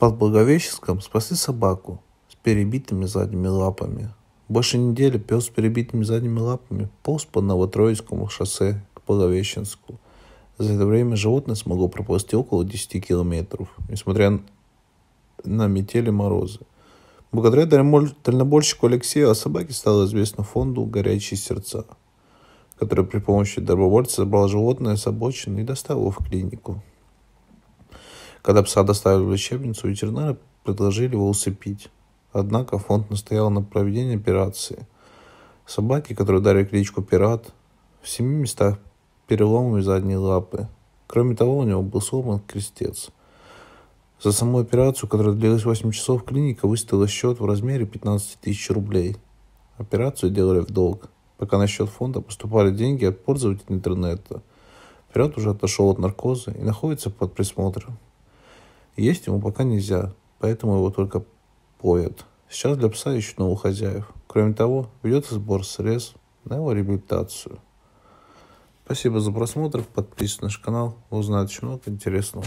под Благовещенском спасли собаку с перебитыми задними лапами. Больше недели пес с перебитыми задними лапами полз по Новотроицкому шоссе к Благовещенску. За это время животное смогло проползти около 10 километров, несмотря на метели морозы. Благодаря дальнобойщику Алексею о собаке стало известно фонду «Горячие сердца», который при помощи дробовольца забрал животное с обочины и доставил его в клинику. Когда пса доставили в лечебницу, ветеринары предложили его усыпить. Однако фонд настоял на проведении операции. Собаки, которые дали кличку «Пират», в семи местах переломами задней лапы. Кроме того, у него был сломан крестец. За саму операцию, которая длилась 8 часов, клиника выставила счет в размере 15 тысяч рублей. Операцию делали в долг, пока на счет фонда поступали деньги от пользователей интернета. Пират уже отошел от наркоза и находится под присмотром. Есть ему пока нельзя, поэтому его только поят. Сейчас для пса ищут новых хозяев. Кроме того, ведется сбор средств на его реабилитацию. Спасибо за просмотр, подписывайтесь на наш канал, узнать очень много интересного.